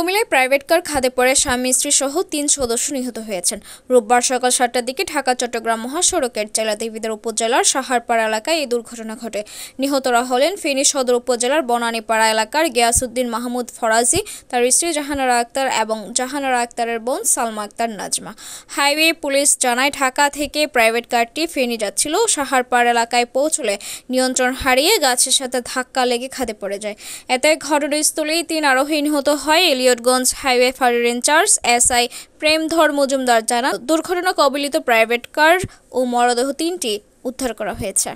কুমিল্লায় private car খাদে পড়ে স্বামী স্ত্রী সহ তিন সদস্য নিহত হয়েছেন রোববার সকাল সাতটার দিকে ঢাকা চট্টগ্রাম মহাসড়কের দেবীদের উপজেলার সাহারপাড়া এলাকায় এই দুর্ঘটনা ঘটে নিহতরা হলেন ফেনী সদর উপজেলার বনানীপাড়া এলাকার গিয়াসুদ্দিন মাহমুদ ফরাজি তার স্ত্রী জাহানারা আক্তার এবং জাহানারা আক্তারের বোন সালমা আক্তার নাজমা হাইওয়ে পুলিশ জানায় ঢাকা থেকে প্রাইভেট কারটি ফেনী যাচ্ছিল সাহারপাড় এলাকায় পৌঁছলে নিয়ন্ত্রণ হারিয়ে গাছের সাথে ধাক্কা লেগে খাদে পড়ে যায় এতে ঘটনাস্থলেই তিন আরোহী নিহত হয় এলিয় Shariatganj highway fire incharge S I Premdhar Majumdar জানান দুর্ঘটনা কবলিত প্রাইভেট কার ও মরদেহ তিনটি উদ্ধার করা হয়েছে